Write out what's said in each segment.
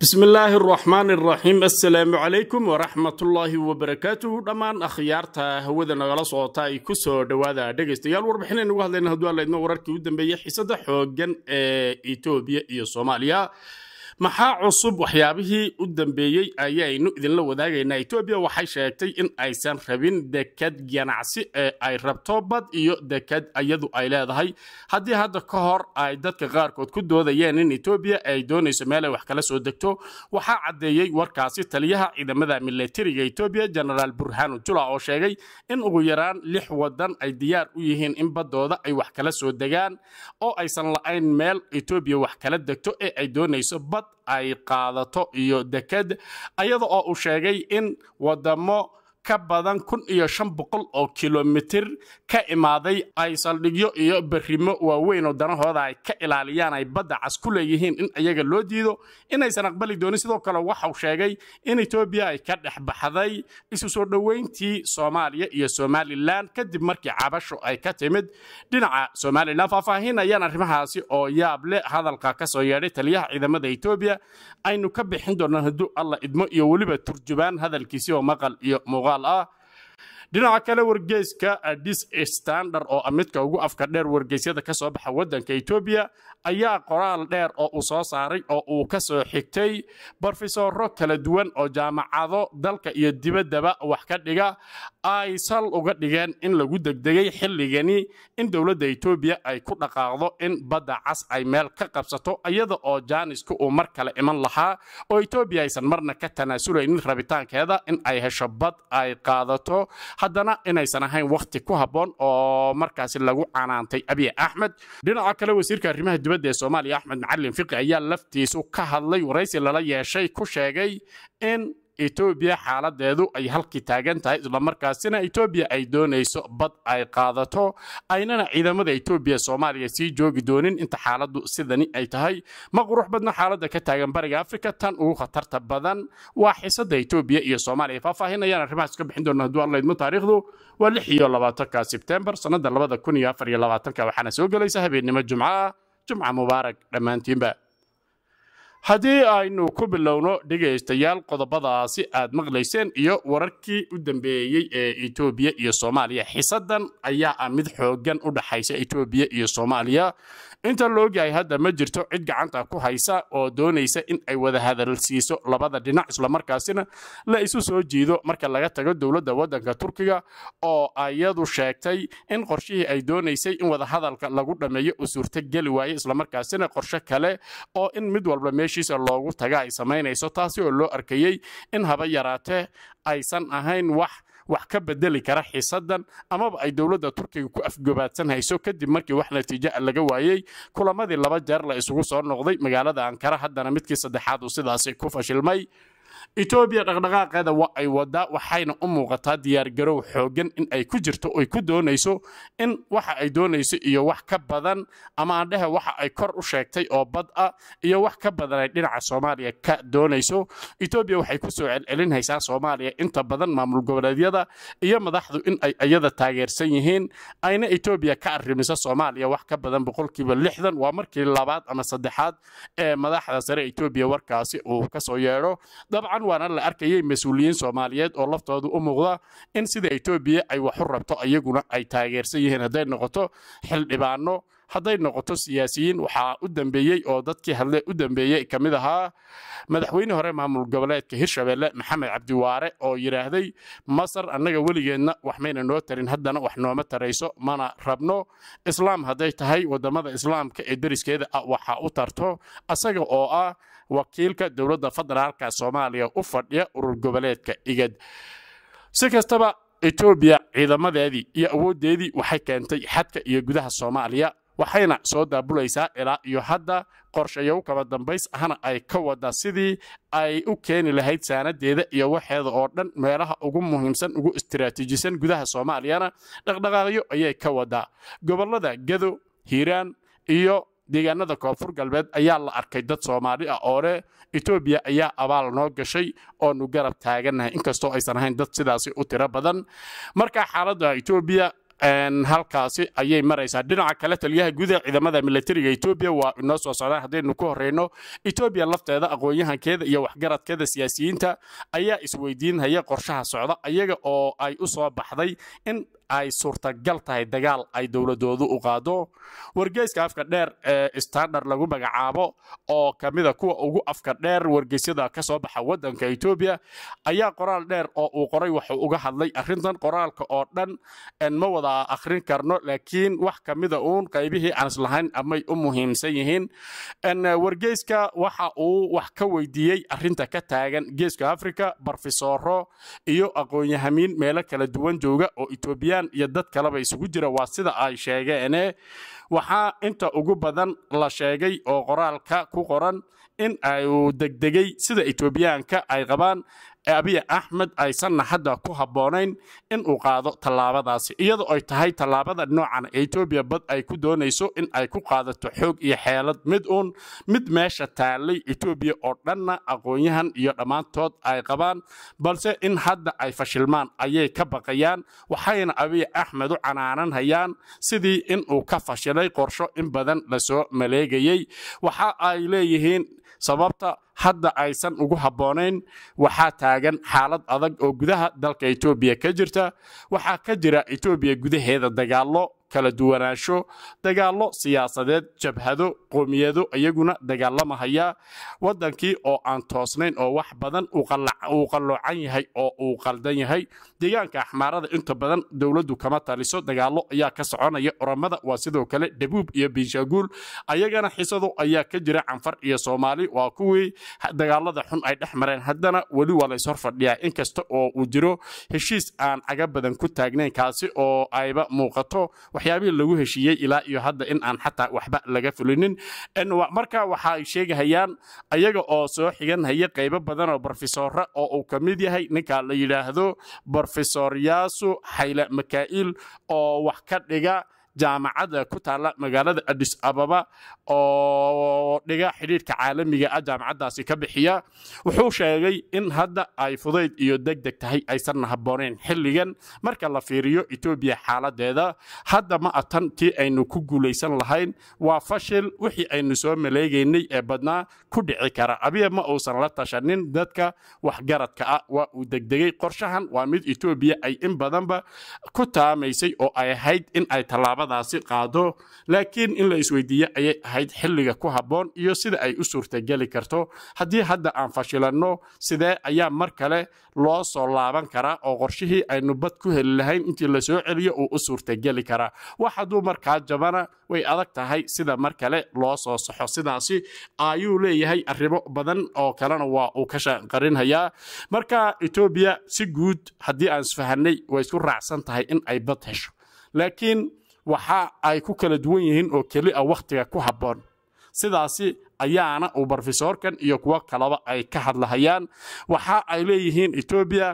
bismi illaahi araxmaan araxiim assalaamu calaykum waraxmatullaahi wabarakaatuhu dhammaan akhyaarta hawada nagala socota ay ku soo dhowaada dhegaystayaal warbixinaynu uga hadlayna haduu aan laydno wararkii u dambeeyey xiisadda xooggan ee etoobiya iyo soomaaliya maxaa cusub waxyaabihii u dambeeyey ayaynu idinla wadaagaynaa etoobiya waxay sheegtay in aysan rabin dekad ganacsi ee ay rabto bad iyo dekad iyadu ay leedahay haddii hadda ka hor ay dadka qaarkood ku doodayeen in etoobiya ay doonayso meel ay wax kala soo degto waxaa caddeeyey warkaasi taliyaha ciidamada milatariga etoobiya genaraal burhanu jula oo sheegay in ugu yaraan lix waddan ay diyaar u yihiin in baddooda ay wax kala soo degaan oo aysan la-ayn meel etoobiya wax kala degto ee ay doonayso bad ay qaadato iyo deked ayada oo uu sheegay in wadamo ka badan kun iyo shan boqol oo kilomitir ka imaaday ay saldhigyo iyo berrimo waaweyn oo danahooda ay ka ilaaliyaan ay badda cas ku leeyihiin in iyaga loo diido inaysan aqbali doonin sidoo kale waxau sheegay in etoobiya ay ka dhex baxday isu soo dhoweyntii soomaaliya iyo somalilan kadib markii cabasho ay ka timid dhinaca somalilan faahfaahin ayaan arrimahaasi oo yaab leh hadalka ka soo yeedhay taliyaha ciidamada etoobiya aynu ka bixin doonaan hadduu alla idmo iyo weliba turjubaan hadalkiisi oo maqal iyo muuqal muuqaal ah dhinaca kale wargeyska adis standard oo ah midka ugu afka dheer wargeysyada ka soo baxa wadanka etoobiya ayaa qoraal dheer oo uu soo saaray oo uu ka soo xigtay barfisoro kala duwan oo jaamacado dalka iyo dibaddaba wax ka dhiga ay sal uga dhigeen in lagu degdegay xilligani in dowladda etoobiya ay ku dhaqaaqdo in badda cas ay meel ka qabsato iyada oo jaaniska uu mar kale iman lahaa oo etoobiya aysan marna ka tanaasulaynin rabitaankeeda in ay hesho bad ay qaadato haddana inaysan ahayn wakhti ku habboon oo markaasi lagu canaantay abiy axmed dhinaca kale wasiirka arrimaha dibadda ee soomaaliya axmed macalin fiqi ayaa laftiisu ka hadlay waraysi lala yeeshay ku sheegay in etoobiya xaaladeedu ay halkii taagan tahay islamarkaasina etoobiya ay doonayso bad ay qaadato aynana ciidamada etoobiya soomaaliya sii joogi doonin inta xaaladdu sidani ay tahay ma qurux badna xaaladda ka taagan bariga afrika tan ugu khatarta badan waa xisada etoobiya iyo soomaaliya faahfaahinayaan arrimahaas ka bixin doona haduu alla taariikhdu waa lix iyo labaatanka sebtembar sannadda labada kun iyo afar iyo labaatanka waxaana soo gelaysa habeennimo jumco ah jumca mubaarak dhammaantiinba haddii aynu ku bilowno dhegaystayaal qodobadaasi aad maqlayseen iyo wararkii u dambeeyey ee etoobiya iyo soomaaliya xisadan ayaa ah mid xooggan u dhexaysa etoobiya iyo soomaaliya inta laogyahay hadda ma jirto cid gacanta ku haysa oo doonaysa in ay wada hadal siiso labada dhinac islamarkaasina la isu soo jiido marka laga tago dowladda waddanka turkiga oo ayadu sheegtay in qorshihii ay doonaysay in wadahadalka lagu dhammeeyo u suurtogeli waaye islamarkaasina qorshe kale oo in mid walba meeshiisa loogu taga ay samaynayso taasi oo loo arkayey in haba yaraatee aysan ahayn wax wax ka bedeli kara xiisadan amaba ay dowladda turkiga ku afgobaadsan hayso kadib markii wax natiijo ah laga waayey kulamadii laba jeer la isugu soo noqday magaalada ankara haddana midkii saddexaad uu sidaasi ku fashilmay etoobiya dhaqdhaqaaqeeda waa ay wadaa waxayna u muuqataa diyaargarow xoogan in ay ku jirto oy ku doonayso in waxa ay doonayso iyo wax ka badan ama aan dhehe waxa ay kor u sheegtay oo bad a iyo wax ka badan ay dhinaca soomaaliya ka doonayso etoobiya waxay ku soo celcelinhaysaa soomaaliya inta badan maamul goboleedyada iyo madaxdu in ay iyada taageersan yihiin ayna etoobiya ka arimisa soomaaliya wax ka badan boqolkiiba lixdan waa markii labaad ama saddexaad ee madaxda sare etoobiya warkaasi uu ka soo yeedho dabcan waana la arkayay mas-uuliyiin soomaaliyeed oo laftooda u muuqda in sida etoobiya ay waxu rabto iyaguna ay taageersan yihiin hadday noqoto xildhibaano hadday noqoto siyaasiyiin waxaa u dambeeyey oo dadkii hadle u dambeeyey ka mid ahaa madaxweyne hore maamul goboleedka hirshabeelle maxamed cabdiwaare oo yidhaahday masar annaga weligeedna wax mayna noo tarin haddana wax nooma tarayso mana rabno islaam hadday tahay waddamada islaamka ee deriskeeda ah, waxaa u tarto asaga oo ah wakiilka dowladda federaalka soomaaliya u fadhiya urur goboleedka igad si kastaba etoobiya ciidamadeedii iyo awooddeedii waxay keentay xadka iyo gudaha soomaaliya waxayna soo daabulaysaa ilaa iyo hadda qorshayow kaba dambays ahna ay ka wada sidii ay u keeni lahayd saanadeeda iyo waxeeda oo dhan meelaha ugu muhiimsan ugu istiraatiijisan gudaha soomaaliyana dhaqdhaqaaqyo ayay ka wadaa gobollada gado hiiraan iyo deegaanada koonfur galbeed ayaa la arkay dad soomaali ah oo leh etoobiya ayaa abaal noo gashay oonu garab taagannahay inkastoo aysan ahayn dad sidaasi u tiro badan marka xaalada etoobiya halkaasi ayay maraysaa dhinaca kale taliyaha gudaha ciidamada milatariga etoobiya waa inoo soo socdaan haddaynu ku horreyno etoobiya lafteeda aqoonyahankeeda iyo waxgaradkeeda siyaasiyiinta ayaa isweydiinhaya qorshaha socda ayaga oo ay u soo baxday in ay suurtagal tahay dagaal ay dowladoodu u qaado wargeyska afka dheer ee standard lagu magacaabo oo kamida ah kuwa ugu afka dheer wargeysyada ka soo baxa wadanka etoobiya ayaa qoraal dheer oo uu qoray wuxuu uga hadlay arintan qoraalka oo dhan ma wada akhrin karno laakiin wax kamida uun qaybihii aan islahayn amay u muhiimsan yihiin eh, wargeyska waxa uu wax ka weydiiyey arinta ka taagan geeska africa barfisooro iyo aqoon-yahamiin meelo kala duwan jooga oo etoobiya deegaan iyo dad kaleba isugu jira waa sida ay sheegeene waxaa inta ugu badan la sheegay oo qoraalka ku qoran in ay degdegay sida etoobiyaanka ay qabaan abiy axmed aysanna hadda ku habboonayn in uu qaado tallaabadaasi iyadoo oy tahay tallaabada noocan ee etoobiya bad ay ku doonayso in ay ku qaadato xoog iyo xeelad mid uun mid meesha taallay etoobiya oo dhanna aqoonyahan iyo dhammaantood ay qabaan balse in hadda ay fashilmaan ayay ka baqayaan waxayna abiy axmed u canaanan hayaan sidii in uu ka fashilay qorsho in badan lasoo maleegayey waxa ay leeyihiin sababta hadda aysan ugu habboonayn waxaa taagan xaalad adag oo gudaha dalka etoobiya ka jirta waxaa ka jira etoobiya gudaheeda dagaallo kala duwanaansho dagaallo siyaasadeed jabhado qoomiyado iyaguna dagaalamahaya wadankii oo aan toosnayn oo wax badan uu qalloocan yahay oo uu qaldan yahay deegaanka axmaarada inta badan dowladdu kama taliso dagaallo ayaa ka soconaya oramada waa sidoo kale dhabuub iyo binshaguul ayagana xisado ayaa ka jira canfar iyo soomaali waa kuwii dagaalada xun ay dhex mareen haddana weli waa lays horfadhiyaa inkasta oo uu jiro heshiis aan caga badan ku taagnayn kaasi oo ayba muuqato waxyaabihii lagu heshiiyey ilaa iyo hadda in aan xataa waxba laga fulinin markaa waxaay sheegahayaan ayaga oo soo xigan haya qaybo badan oo barfesoore oo uu ka mid yahay ninka la yidhaahdo barfesoor yaasu xayle makaa'iil oo wax ka dhiga jaamacada ku taala magaalada adis ababa oo dhiga xidhiirka caalamiga a ah, jaamacadaasi ka bixiya wuxuu sheegay in hadda ay fudayd iyo deg deg tahay aysanna habbooneyn xilligan marka la fiiriyo etoobiya xaaladeeda hadda ma atan tii aynu ku guulaysan lahayn waa fashil wixii aynu soo maleegaynay ee badnaa ku dhici kara abiya ma uusan la tashanin dadka waxgaradka ah waa uu degdegay qorshahan waa mid etoobiya ay in badanba ku taamaysay oo ay ahayd in ay tallaaba tallaabadaasi qaado laakiin in la isweydiiye ayay ahayd xilliga ku habboon iyo sida ay u suurtageli karto haddii hadda aan fashilanno sidee ayaa mar kale loo soo laaban karaa oo qorshihii aynu bad ku heli lahayn intii lasoo celiyo uu u suurtageli karaa wax hadduu markaa jabana way adag tahay sida mar kale loo soo saxo sidaasi ayuu leeyahay arrimo badan oo kalena waa uu ka shaqarinhayaa marka etoobiya si guud haddii aan isfahanay way isku raacsan tahay in ay bad hesho laakiin waxa ay ku kala duwan yihiin oo keli a ah wakhtiga ku habboon sidaasi ayaana uu barofesorkan iyo kuwo kalaba ay ka hadlahayaan waxa ay leeyihiin etoobiya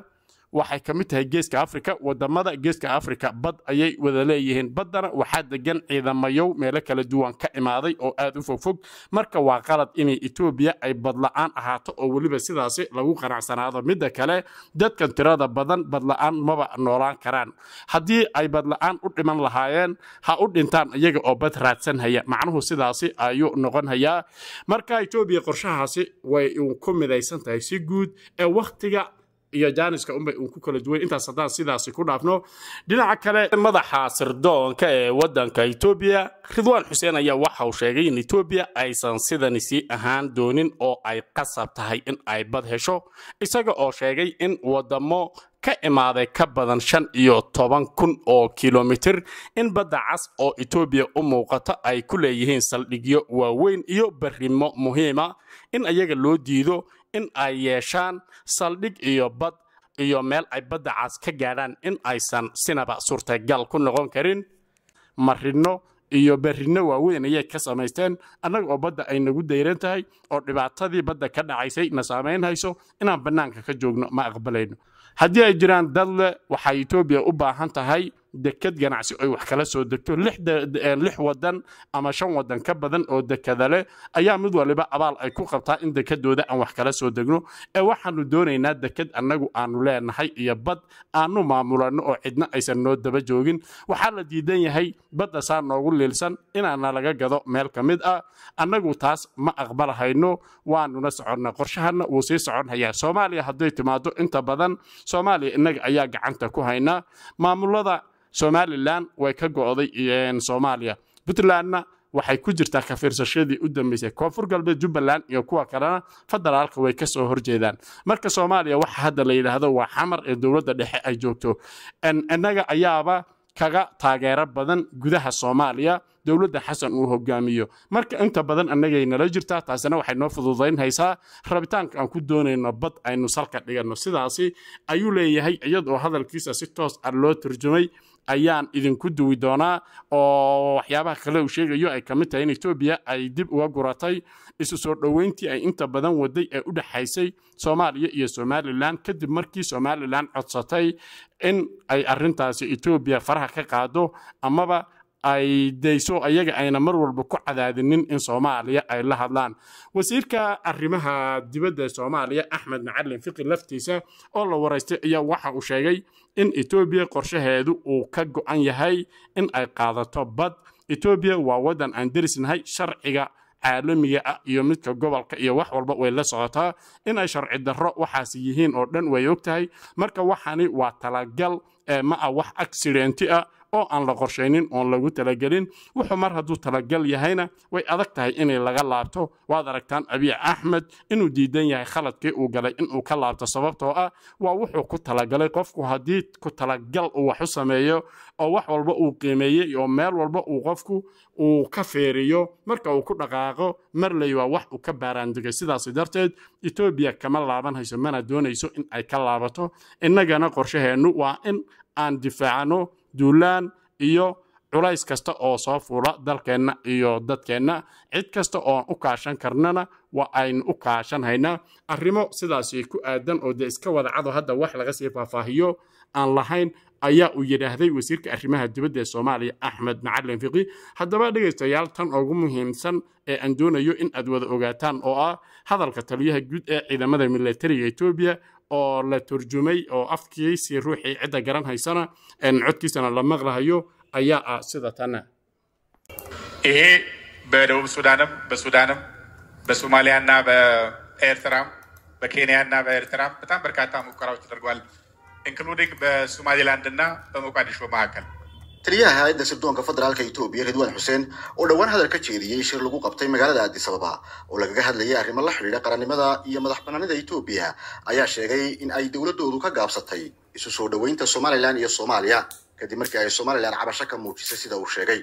waxay ka mid tahay geeska afrika wadamada geeska afrika bad ayay wada leeyihiin baddana waxaa degan ciidamayow meelo kala duwan ka imaaday oo aad u fogfog marka waa qalad inay etoobiya ay badla'aan ahaato oo weliba sidaasi lagu qanacsanaado midda kale dadkan tirada badan badla'aan maba noolaan karaan haddii ay badla'aan u dhiman lahaayeen ha u dhintaan iyaga oo bad raadsanhaya macnuhu sidaasi ayuu noqonhayaa marka etoobiya qorshahaasi way ku midaysan tahay si guud ee wakhtiga iyo janiska unbay uun ku kala duwan intaas haddaan sidaasi ku dhaafno dhinaca kale madaxa sirdoonka ee waddanka etoobiya ridwaan xuseen ayaa waxa uu sheegay in etoobiya aysan sidani sii ahaan doonin oo ay qasab tahay in ay bad hesho isaga oo sheegay in waddamo ka imaaday ka badan shan iyo toban kun oo kilomitir in badda cas oo etoobiya u muuqato ay ku leeyihiin saldhigyo waaweyn iyo barrimo muhiima in ayaga loo diido in ay yeeshaan saldhig iyo bad iyo meel ay badda caas ka gaadhaan in aysan sinaba suurtagal ku noqon karin marinno iyo berrinno waaweyn ayay ka samaysteen annaga oo badda ay nagu dayran tahay oo dhibaatadii badda ka dhacaysay na hayso inaan bannaanka ka joogno ma aqbalayno haddii ay jiraan dad leh waxay etoobiya u baahan tahay dekad ganacsi ay wax kala soo degto lix wadan ama shan wadan ka badan oo dekada leh ayaa mid waliba abaal ay ku qabtaa in dekadooda aan wax kala soo degno ee waxaanu doonaynaa dekad annagu aanu leenahay iyo bad aanu maamulano oo cidna aysan noo daba joogin waxaa la diidan yahay badda saa noogu liilsan inaana laga gado meel ka mid ah annagu taas ma aqbalahayno waanuna soconna qorshahana wuu sii soconhayaa soomaaliya hadday timaado inta badan soomaaliya innaga ayaa gacanta ku haynaa maamulada somalilan way ka go'day soomaaliya puntlandna waxay ku jirtaa ka fiirsashadii u dambeysay koonfur galbeed jubbaland iyo kuwa kalena federaalka way ka soo horjeedaan marka soomaaliya waxa hadda la yidhaahdo waa xamar ee dowladda dhexe ay joogto innaga ayaaba kaga taageero badan gudaha soomaaliya dowladda xasan uu hogaamiyo marka inta badan anagaynala jirtaa taasina waxay noo fududaynhaysaa rabitaanka aan ku doonayno bad aynu salka dhiganno sidaasi ayuu leeyahay iyadoo hadalkiisa si toos ah loo turjumay ayaan idinku duwi doonaa oo waxyaabaha kale uu sheegayo ay ka mid tahay in etoobiya ay dib uga guratay isu soo dhoweyntii ay inta badan waday ee u dhexaysay soomaaliya iyo somalilan kadib markii somalilan codsatay in ay arintaasi etoobiya faraha ka qaado amaba ay dayso ayaga ayna mar walba ku cadaadinin in soomaaliya ay la hadlaan wasiirka arrimaha dibadda soomaaliya axmed macalin fiqi laftiisa oo la waraystay ayaa waxa uu sheegay in etoobiya qorshaheedu uu ka go'an yahay in ay qaadato bad etoobiya waa waddan aan derisnahay sharciga caalamiga ah iyo midka gobolka iyo wax walba way la socotaa inay sharci darro waxaas yihiin oo dhan way og tahay marka waxani waa talagal ma ah wax accidenti ah oo aan la qorshaynin oon lagu talagelin wuxuu mar hadduu talagal yahayna way adag tahay inay laga laabto waad aragtaan abiic axmed inuu diidan yahay khaladkii uu galay inuu ka laabto sababtoo ah waa wuxuu ku talagalay qofku haddii ku talagal uu wax u sameeyo oo wax walba uu qiimeeyey oo meel walba uu qofku uu ka feeriyo marka uu ku dhaqaaqo marley waa wax uu ka baaraandigay sidaas darteed etoobiya kama laabanhayso mana doonayso in ay ka laabato innagana qorshaheennu waa in aan difaacno duulaan iyo culays kasta oo soo fuula dalkeenna iyo dadkeenna cid kasta oon u kaashan karnana waa aynu u kaashanhaynaa arrimo sidaasi ku aadan oo dee iska wadacado hadda wax laga sii faahfaahiyo aan lahayn ayaa uu yidhaahday wasiirka arrimaha dibadda ee soomaaliya axmed macalin fiqi haddaba dhegaystayaal tan ugu muhiimsan ee aan doonayo in aad wada ogaataan oo ah hadalka taliyaha guud ee ciidamada milatariga etoobiya oo la turjumay oo afkiisi ruuxii cidda garan haysana codkiisana la maqlahayo ayaa ah sida tana ይሄ በደቡብ ሱዳንም በሱዳንም በሶማሊያና በኤርትራም በኬንያና በኤርትራም በጣም በርካታ ሙከራዎች ተደርጓል ኢንክሉዲንግ በሶማሊላንድና በሞቃዲሾ maakal taliyaha hay-adda sirdoonka federaalka etoobiya ridwaan xuseen oo dhowaan hadal ka jeediyey shir lagu qabtay magaalada addis ababa oo lagaga hadlayay arrimo la xidhiidha qarannimada iyo madax banaanida etoobiya ayaa sheegay in ay dowladoodu ka gaabsatay isu soo dhoweynta somalilan iyo soomaaliya kadib markii ay somalilan cabasho ka muujisay sida uu sheegay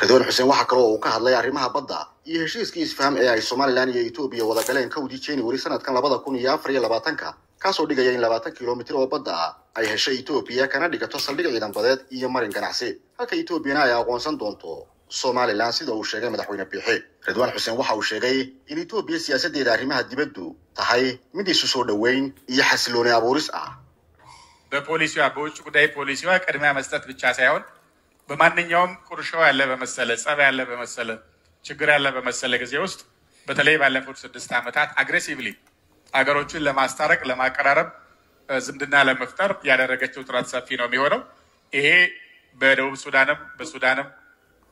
ridwaan xuseen waxaa kale oo uu ka hadlay arrimaha badda iyo heshiiskii isfaham ee ay somalilan iyo etoobiya wadagaleen galeen kowdii january sanadkan labada kun iyo afar iyo labaatanka kaasoo dhigaya in labaatan kilomitir oo badda ah ay heshay etoobiya kana dhigato saldhig ciidanbadeed iyo marin ganacsi halka etoobiyana ay aqoonsan doonto somalilan sida uu sheegay madaxweyne biixi ridwaan xuseen waxa uu sheegay in etoobiya siyaasaddeeda arrimaha dibaddu tahay mid isu soo dhoweyn iyo xasilooni abuuris ah በፖሊሲዋ በውጭ ጉዳይ ፖሊሲዋ ቅድሚያ መስጠት ብቻ ሳይሆን በማንኛውም ቁርሾ ያለ በመሰለ ጸብ ያለ በመሰለ ችግር ያለ በመሰለ ጊዜ ውስጥ በተለይ ባለፉት ስድስት ዓመታት አግሬሲቭሊ ሀገሮችን ለማስታረቅ ለማቀራረብ ዝምድና ለመፍጠር ያደረገችው ጥረት ሰፊ ነው የሚሆነው። ይሄ በደቡብ ሱዳንም በሱዳንም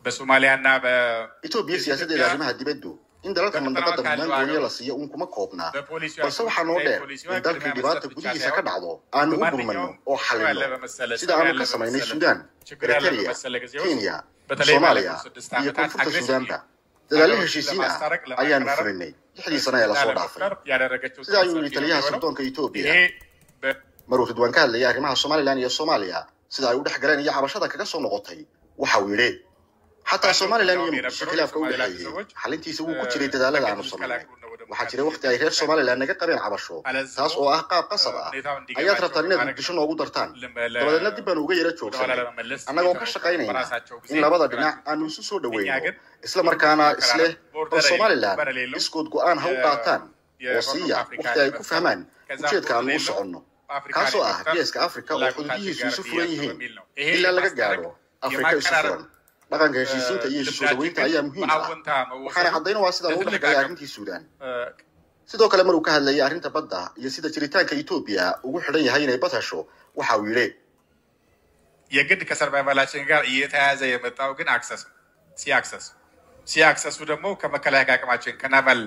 በሶማሊያና በኢትዮጵያ siyaasada ilaalimaha dibaddu in dalalka mandaqada mangooniya la siiyo un kuma koobnaa balse waxaa noo dheer in dalka dhibaata gudihiisa ka dhacdo aan ugu gurmanno oo xalino sida aanu ka samaynay suudaan eritrea kenya soomaaliya iyo koonfurta suudaanba dadaalo heshiisiin ah ayaanu fulinay lixdii sano ee lasoo dhaafay sidaa ayuu yidhi taliyaha sirdoonka etoobiya maruu ridwaan ka hadlayay arrimaha somalilan iyo soomaaliya sida ay u dhex galeen iyo cabashada kaga soo noqotay waxa uu yidhi xataa somalilan iyo muqdisho khilaafka u dhexeeyey xalintiisa wuu ku jiray dadaalada aanu samaynay waxaa jira wakti ay reer somalilan naga qabeen cabasho taas oo ah qaab qasab ah ayaad rabtaan inaad muqdisho noogu dartaan dabadeedna dib baanu uga yara joogsanay annagoo ka shaqaynayna in labada dhinac aanu isu soo dhaweyno isla markaana isleh bal somalilan iskood go-aan ha u qaataan oo siiya wakti ay ku fahmaan ujeedka aanu u soconno kaasoo ah geeska africa oo xuduudihiisu isu furan yihiin ilaa laga gaadho afrika isu furan dhaqanka heshiisiinta iyo heshiis wadaweynta ayaa muhiim ah waxaana caddaynawaa sida lagu dhexgalay arrintii suudaan sidoo kale maruu ka hadlayay arrinta badda iyo sida jiritaanka etoobiya ugu xidhan yahay inay bad hesho waxa uu yidhi የግድ ከሰርቫይቫላችን ጋር እየተያያዘ የመጣው ግን አክሰስ ሲ አክሰስ ሲ አክሰሱ ደግሞ ከመከላከያ አቅማችን ከናቫል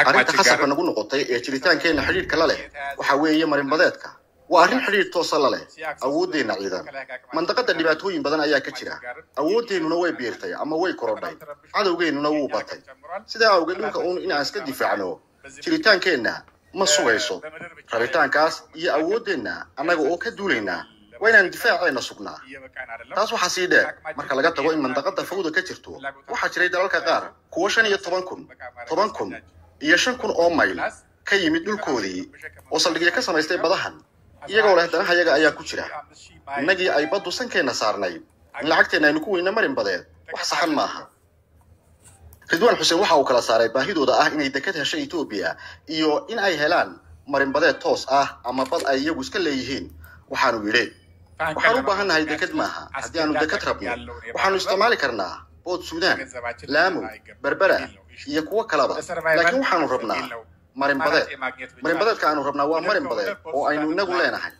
አቅማችን ጋር አሪንታ ሐሳብ nagu noqotay ee jiritaankeena xidhiidhka la leh waxa weeye marinbadeedka waa arrin xidhiir toosa la leh awooddeenna ciidan mandaqadda dhibaatooyin badan ayaa ka jira awooddeennuna way biirtay ama way korodhay cadowgeennuna wuu batay sidaa awgeed dhulka uun inaan iska difaacno jiritaankeenna ma eh, sugayso rabitaankaas iyo awooddeenna annaga oo ka duulaynaa waa inaan difaaceenna sugnaa taas waxaa sii dheer marka laga tago in mandaqadda fawda ka jirto waxaa jiray dalalka qaar kuwo shan iyo toban kun toban kun iyo shan kun oo mayl ka yimid dhulkoodii oo saldhigya ka samaystay badahan iyagoo leh danaha yaga ayaa ku jira innagii ay baddu sankeenna saarnay in lacagteenna aynu ku weyna marin badeed wax saxan maaha ridwaan xuseen waxa uu kala saaray baahidooda ah inay dekad hesha etoobiya iyo in ay helaan marinbadeed toos ah ama bad ay iyagu iska leeyihiin waxaanu yidhi waxaan u baahannahay dekad maaha haddii aanu dekad rabno waxaanu isticmaali karnaa boot suudaan laamo berbera iyo kuwo kalaba laakiin waxaanu rabnaa marinbadeed marinbadeedka aanu rabnaa waa marin badeed oo aynu inagu leenahay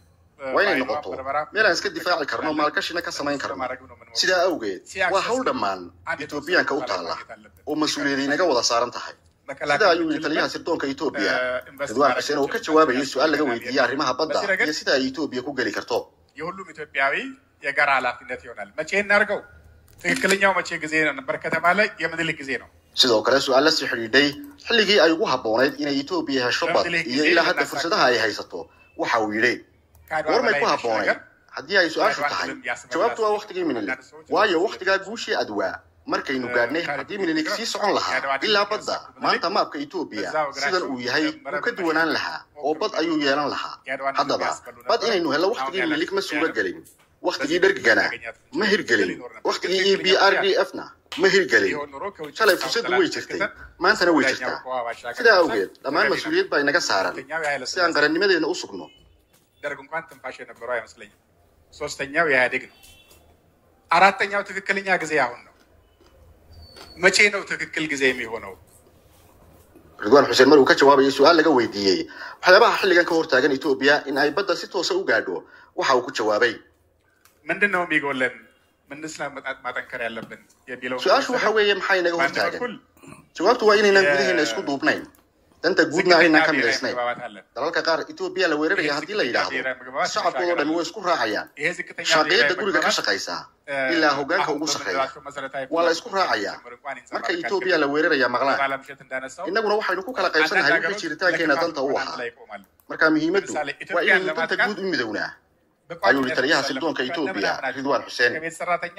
waa inay noqoto meel aan iska difaaci karno maalgashina ka samayn karno sidaa awgeed waa hawl dhammaan etoobiyaanka u taalla oo mas-uuliyad inaga wada saaran tahay sida ayuu yidhi taliyaha sirdoonka etoobiya eh, ridwaan xuseen oo ka jawaabayay su-aal laga weydiiyey arrimaha badda iyo sida ay etoobiya ku geli karto የጋራ ኃላፊነት ይሆናል። መቼ እናድርገው? ትክክለኛው መቼ ጊዜ ነበር ከተባለ የምኒልክ ጊዜ ነው። sidoo kale su-aal sii xidhiidhay xilligii ay ugu habboonayd inay etoobiya hesho bad iyo ilaa hadda fursadaha ay haysato waxa uu yidhi goormay ku habboonayd haddii ay su-aashu tahay jawaabtu waa wakhtigii minili waayo wakhtigaa guushii adwaa markaynu gaadhnay haddii minilig sii socon lahaa ilaa badda maanta maabka etoobiya sidan uu yahay wuu ka duwanaan lahaa oo bad ayuu yeelan lahaa haddaba bad inaynu hello wakhtigii minilig ma suuragelin wakhtigii dhergigana ma hirgelin wakhtigii e b r d f na ma hirgelin shalay fursaddu way jirtay maantana way jirtaa sidaa awgeed dhammaan mas-uuliyad baa inaga saaran si aan qarannimadeena u sugno ሶስተኛው ኢህአዴግ ነው። አራተኛው ትክክለኛ ጊዜ አሁን ነው። መቼ ነው ትክክል ጊዜ የሚሆነው? ridwaan xuseen markuu ka jawaabayay su-aal laga weydiiyey waxyaabaha xilligan ka hortaagan etoobiya in ay badda si toosa u gaadho waxa uu ምንድን ነው የሚጎለን ምንስ ማጠንከር ያለብን የሚለው su-aashu waxa weeye maxay inaga hortaagan jawaabtu waa inaynaan gudaheenna isku duubnayn danta guudna aynaan ka midaysnayn dalalka qaar etoobiya la weeraraya haddii la yidhaahdo shacabkoodoo dhan way isku raacayaan shaqeeyada guriga ka shaqaysa ilaa hogaanka ugu shaqeeya waa la isku raacayaa marka etoobiya la weeraraya maqlaan innaguna waxaynu ku kala qaybsanahay wixii jiritaankeenna danta u አሉ ሪተሪያ አሰልጡን ከኢትዮጵያ ሪድዋን ሁሴን ከቤት ሰራተኛ